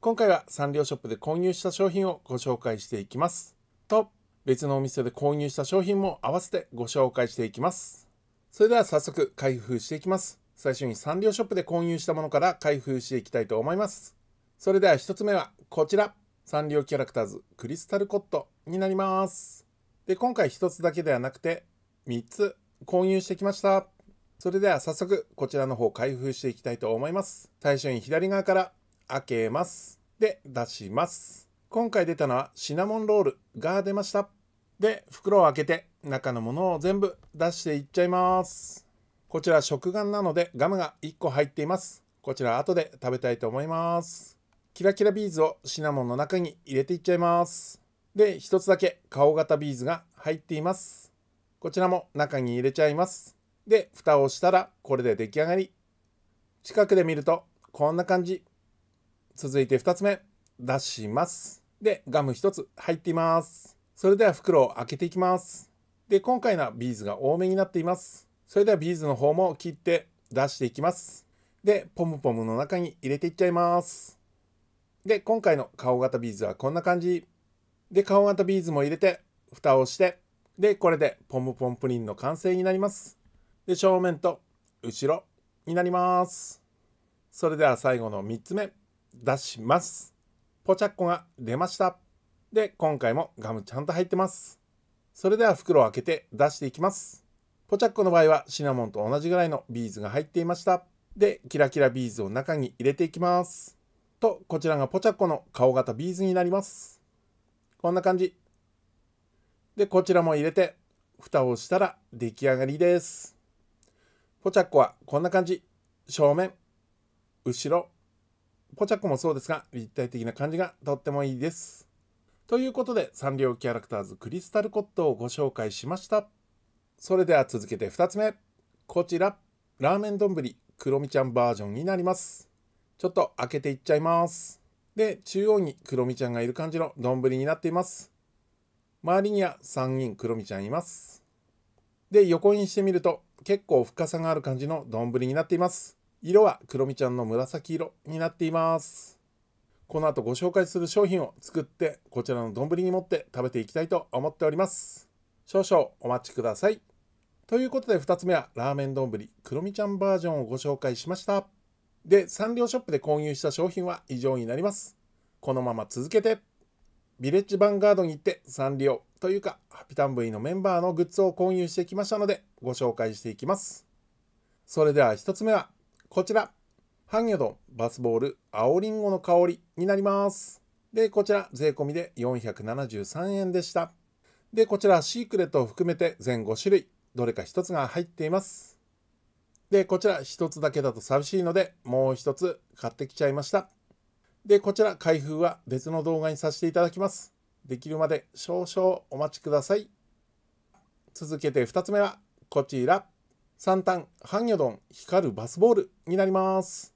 今回はサンリオショップで購入した商品をご紹介していきます。と、別のお店で購入した商品も合わせてご紹介していきます。それでは早速開封していきます。最初にサンリオショップで購入したものから開封していきたいと思います。それでは1つ目はこちら。サンリオキャラクターズクリスタルコットになります。で、今回1つだけではなくて3つ購入してきました。それでは早速こちらの方開封していきたいと思います。最初に左側から開けます。で、出します。今回出たのはシナモンロールが出ました。で、袋を開けて中のものを全部出していっちゃいます。こちら食玩なのでガムが1個入っています。こちら後で食べたいと思います。キラキラビーズをシナモンの中に入れていっちゃいます。で、1つだけ顔型ビーズが入っています。こちらも中に入れちゃいます。で、蓋をしたらこれで出来上がり。近くで見るとこんな感じ。続いて2つ目出しますでガム1つ入っていますそれでは袋を開けていきますで今回のビーズが多めになっていますそれではビーズの方も切って出していきますでポムポムの中に入れていっちゃいますで今回の顔型ビーズはこんな感じで顔型ビーズも入れて蓋をしてでこれでポムポンプリンの完成になりますで正面と後ろになりますそれでは最後の3つ目出します。ポチャッコが出ました。で、今回もガムちゃんと入ってます。それでは袋を開けて出していきます。ポチャッコの場合はシナモンと同じぐらいのビーズが入っていました。で、キラキラビーズを中に入れていきます。と、こちらがポチャッコの顔型ビーズになります。こんな感じ。で、こちらも入れて、蓋をしたら出来上がりです。ポチャッコはこんな感じ。正面、後ろ、ポチャコもそうですが、立体的な感じがとってもいいです。ということで、サンリオキャラクターズクリスタルコットをご紹介しました。それでは続けて2つ目。こちら、ラーメン丼、クロミちゃんバージョンになります。ちょっと開けていっちゃいます。で、中央にクロミちゃんがいる感じの丼になっています。周りには3人クロミちゃんいます。で、横にしてみると結構深さがある感じの丼になっています。色はクロミちゃんの紫色になっていますこの後ご紹介する商品を作ってこちらの丼に持って食べていきたいと思っております少々お待ちくださいということで2つ目はラーメン丼クロミちゃんバージョンをご紹介しましたでサンリオショップで購入した商品は以上になりますこのまま続けてビレッジヴァンガードに行ってサンリオというかハピタンブイのメンバーのグッズを購入してきましたのでご紹介していきますそれでは1つ目はこちら、ハンギョドン、バスボール、青りんごの香りになります。で、こちら、税込みで473円でした。で、こちら、シークレットを含めて全5種類、どれか1つが入っています。で、こちら、1つだけだと寂しいので、もう1つ買ってきちゃいました。で、こちら、開封は別の動画にさせていただきます。できるまで少々お待ちください。続けて2つ目は、こちら。三単、半魚丼、光るバスボールになります。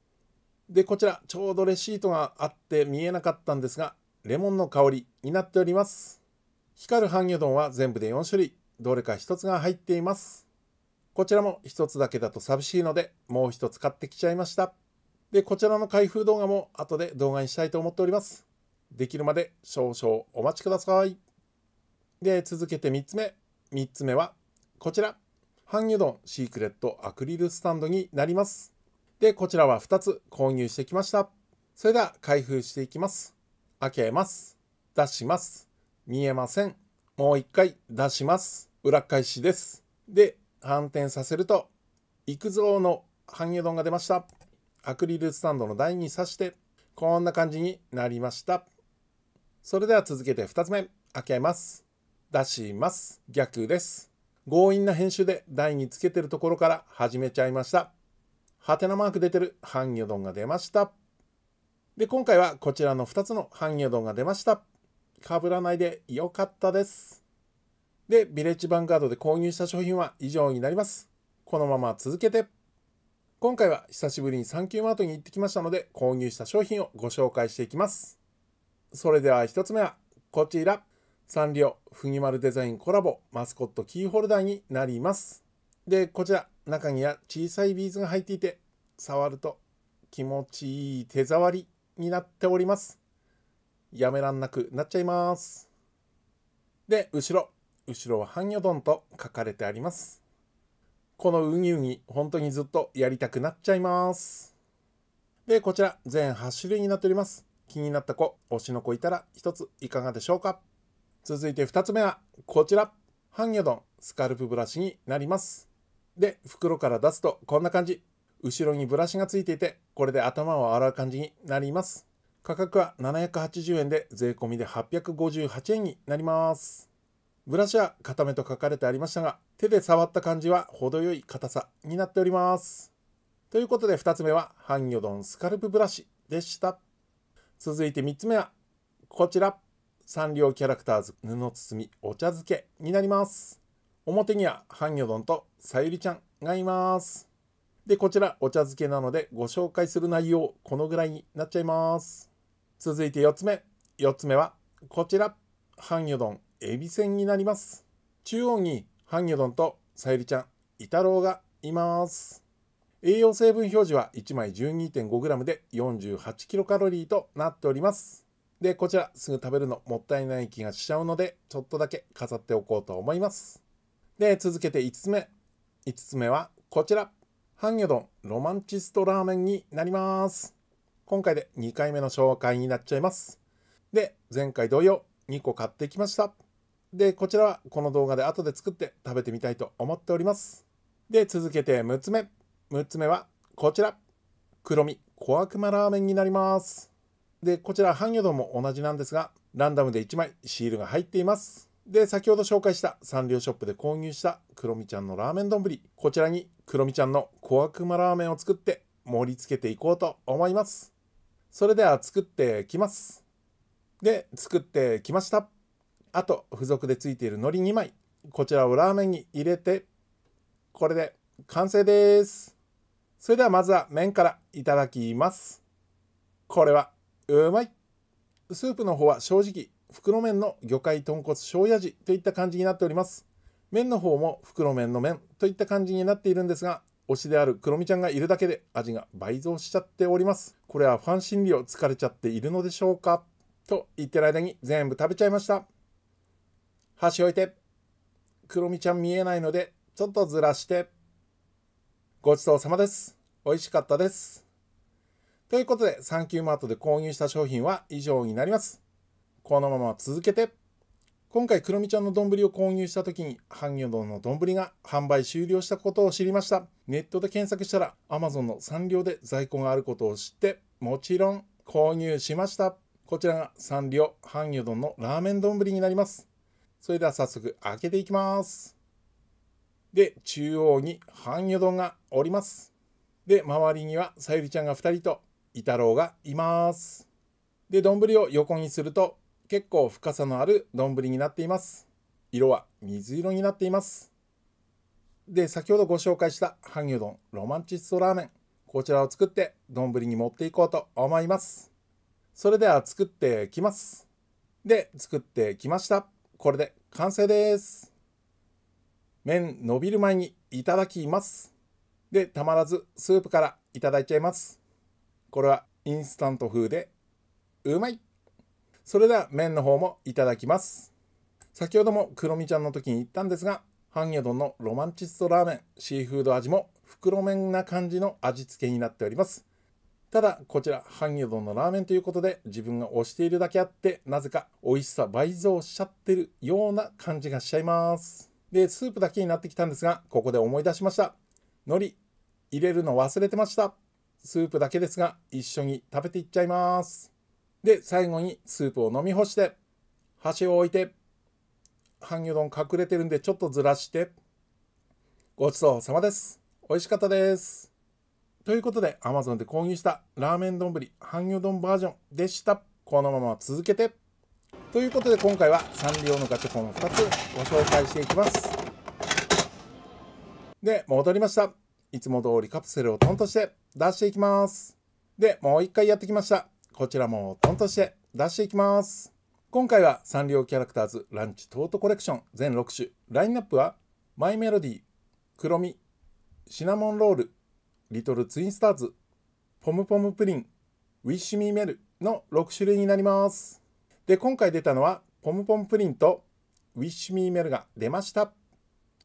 で、こちら、ちょうどレシートがあって見えなかったんですが、レモンの香りになっております。光る半魚丼は全部で4種類、どれか1つが入っています。こちらも1つだけだと寂しいので、もう1つ買ってきちゃいました。で、こちらの開封動画も後で動画にしたいと思っております。できるまで少々お待ちください。で、続けて3つ目。3つ目は、こちら。半湯丼シークレットアクリルスタンドになります。で、こちらは2つ購入してきました。それでは開封していきます。開けます。出します。見えません。もう1回出します。裏返しです。で、反転させると、幾蔵の半湯丼が出ました。アクリルスタンドの台に刺して、こんな感じになりました。それでは続けて2つ目、開けます。出します。逆です。強引な編集で台につけてるところから始めちゃいました。ハテナマーク出てるョドンが出ました。で、今回はこちらの2つのハンギョドンが出ました。かぶらないでよかったです。で、ヴィレッジヴァンガードで購入した商品は以上になります。このまま続けて。今回は久しぶりにサンキューマートに行ってきましたので購入した商品をご紹介していきます。それでは1つ目はこちら。サンリオ、ふぎまるデザインコラボ、マスコットキーホルダーになります。で、こちら、中には小さいビーズが入っていて、触ると気持ちいい手触りになっております。やめらんなくなっちゃいます。で、後ろ。後ろは半魚丼と書かれてあります。このウニウニ、本当にずっとやりたくなっちゃいます。で、こちら、全8種類になっております。気になった子、推しの子いたら一ついかがでしょうか続いて2つ目はこちらョドンスカルプブラシになりますで袋から出すとこんな感じ後ろにブラシがついていてこれで頭を洗う感じになります価格は780円で税込みで858円になりますブラシは固めと書かれてありましたが手で触った感じは程よい硬さになっておりますということで2つ目はハンギョドンスカルプブラシでした続いて3つ目はこちらサンリオキャラクターズ布包みお茶漬けになります。表にはハンギョドンとさゆりちゃんがいます。で、こちらお茶漬けなのでご紹介する内容このぐらいになっちゃいます。続いて4つ目。4つ目はこちら。ハンギョドンエビせんになります。中央にハンギョドンとさゆりちゃん、イタロウがいます。栄養成分表示は1枚 12.5g で 48kcal となっております。で、こちら、すぐ食べるのもったいない気がしちゃうので、ちょっとだけ飾っておこうと思います。で、続けて5つ目。5つ目はこちら。ョドンロマンチストラーメンになります。今回で2回目の紹介になっちゃいます。で、前回同様、2個買ってきました。で、こちらはこの動画で後で作って食べてみたいと思っております。で、続けて6つ目。6つ目はこちら。黒身小悪魔ラーメンになります。で、こちら、ハンギョドンも同じなんですが、ランダムで1枚シールが入っています。で、先ほど紹介したサンリオショップで購入したクロミちゃんのラーメン丼。こちらにクロミちゃんの小悪魔ラーメンを作って盛り付けていこうと思います。それでは作ってきます。で、作ってきました。あと、付属でついている海苔2枚。こちらをラーメンに入れて、これで完成です。それではまずは麺からいただきます。これはうまいスープの方は正直袋麺の魚介豚骨醤油味といった感じになっております麺の方も袋麺の麺といった感じになっているんですが推しであるクロミちゃんがいるだけで味が倍増しちゃっておりますこれはファン心理を疲れちゃっているのでしょうかと言ってる間に全部食べちゃいました箸置いてクロミちゃん見えないのでちょっとずらしてごちそうさまです美味しかったですということで、サンキューマートで購入した商品は以上になります。このまま続けて。今回、くロみちゃんの丼を購入した時に、半ド丼の丼が販売終了したことを知りました。ネットで検索したら、Amazon のサンリオで在庫があることを知って、もちろん購入しました。こちらがサンリオ半ド丼のラーメン丼になります。それでは早速開けていきます。で、中央に半ド丼がおります。で、周りにはさゆりちゃんが2人と、伊太郎がいます。で、丼を横にすると結構深さのある丼になっています。色は水色になっています。で、先ほどご紹介したハン半魚丼ロマンチストラーメン。こちらを作って丼に持っていこうと思います。それでは作っていきます。で、作ってきました。これで完成です。麺伸びる前にいただきます。で、たまらずスープからいただいちゃいます。これはインスタント風でうまいそれでは麺の方もいただきます先ほどもクロミちゃんの時に言ったんですがハンギョドンのロマンチストラーメンシーフード味も袋麺な感じの味付けになっておりますただこちらハンギョドンのラーメンということで自分が推しているだけあってなぜか美味しさ倍増しちゃってるような感じがしちゃいますでスープだけになってきたんですがここで思い出しました海苔入れるの忘れてましたスープだけですが一緒に食べていっちゃいますで最後にスープを飲み干して箸を置いて半魚丼隠れてるんでちょっとずらしてごちそうさまです美味しかったですということで Amazon で購入したラーメン丼半魚丼バージョンでしたこのまま続けてということで今回はサンリオのガチャポンを2つご紹介していきますで戻りましたいつも通りカプセルをトンとして出していきます。で、もう一回やってきました。こちらもトンとして出していきます。今回はサンリオキャラクターズランチトートコレクション全6種。ラインナップは、マイメロディクロミ、シナモンロール、リトルツインスターズ、ポムポムプリン、ウィッシュミーメルの6種類になります。で、今回出たのは、ポムポムプリンとウィッシュミーメルが出ました。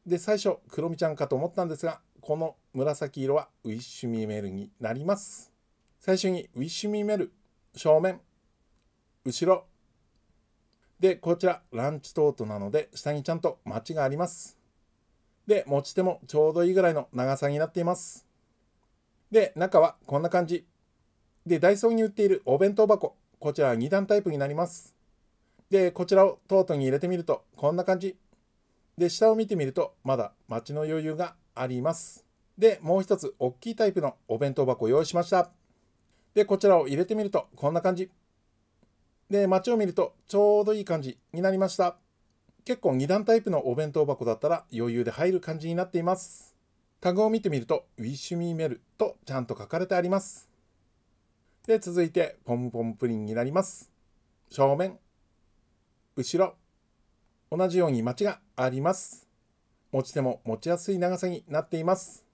で、最初、クロミちゃんかと思ったんですが、この紫色はウィッシュミメルになります。最初にウィッシュミメル、正面、後ろ。で、こちらランチトートなので、下にちゃんとマチがあります。で、持ち手もちょうどいいぐらいの長さになっています。で、中はこんな感じ。で、ダイソーに売っているお弁当箱、こちらは2段タイプになります。で、こちらをトートに入れてみると、こんな感じ。で、下を見てみると、まだ街の余裕があります。で、もう一つ大きいタイプのお弁当箱を用意しました。で、こちらを入れてみるとこんな感じ。で、街を見るとちょうどいい感じになりました。結構2段タイプのお弁当箱だったら余裕で入る感じになっています。タグを見てみると Wish Me Mel とちゃんと書かれてあります。で、続いてポンポンプリンになります。正面、後ろ、同じように街があります。持ち手も持ちやすい長さになっています。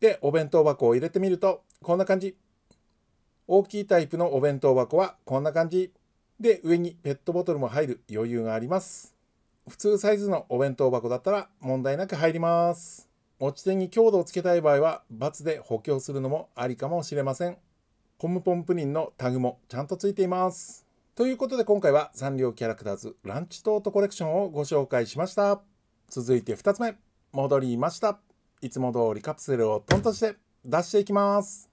で、お弁当箱を入れてみると、こんな感じ。大きいタイプのお弁当箱はこんな感じ。で、上にペットボトルも入る余裕があります。普通サイズのお弁当箱だったら問題なく入ります。持ち手に強度をつけたい場合は、バツで補強するのもありかもしれません。ポムポンプリンのタグもちゃんとついています。ということで今回はサンリオキャラクターズランチトートコレクションをご紹介しました。続いて2つ目戻りましたいつも通りカプセルをトンとして出していきます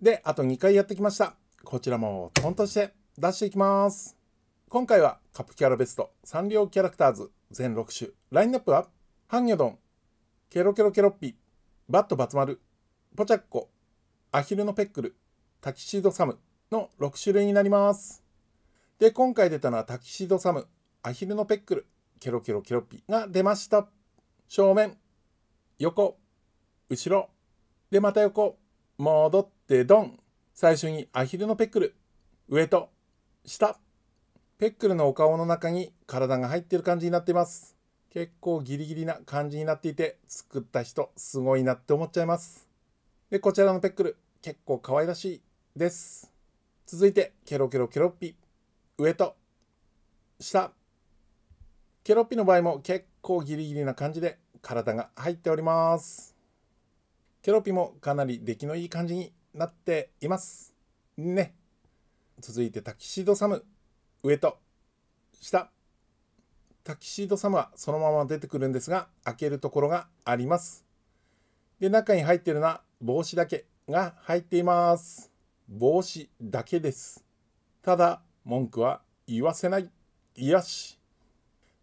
であと2回やってきましたこちらもトンとして出していきます今回はカップキャラベスト3両キャラクターズ全6種ラインナップはハンギョドンケロケロケロッピバットバツマルポチャッコアヒルのペックルタキシードサムの6種類になりますで今回出たのはタキシードサムアヒルのペックルケロケロケロッピが出ました正面横後ろでまた横戻ってドン最初にアヒルのペックル上と下ペックルのお顔の中に体が入ってる感じになっています結構ギリギリな感じになっていて作った人すごいなって思っちゃいますでこちらのペックル結構可愛らしいです続いてケロケロケロッピ上と下ケロッピの場合も結構ギリギリな感じで体が入っております。ケロッピもかなり出来のいい感じになっています。ね。続いてタキシードサム。上と下。タキシードサムはそのまま出てくるんですが、開けるところがあります。で、中に入ってるのは帽子だけが入っています。帽子だけです。ただ、文句は言わせない。よし。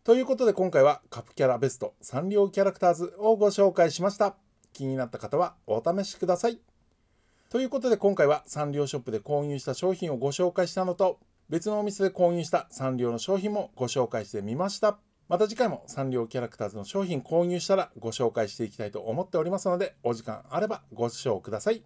ということで今回はカプキャラベストサンリオキャラクターズをご紹介しました。気になった方はお試しください。ということで今回はサンリオショップで購入した商品をご紹介したのと別のお店で購入したサンリオの商品もご紹介してみました。また次回もサンリオキャラクターズの商品購入したらご紹介していきたいと思っておりますのでお時間あればご視聴ください。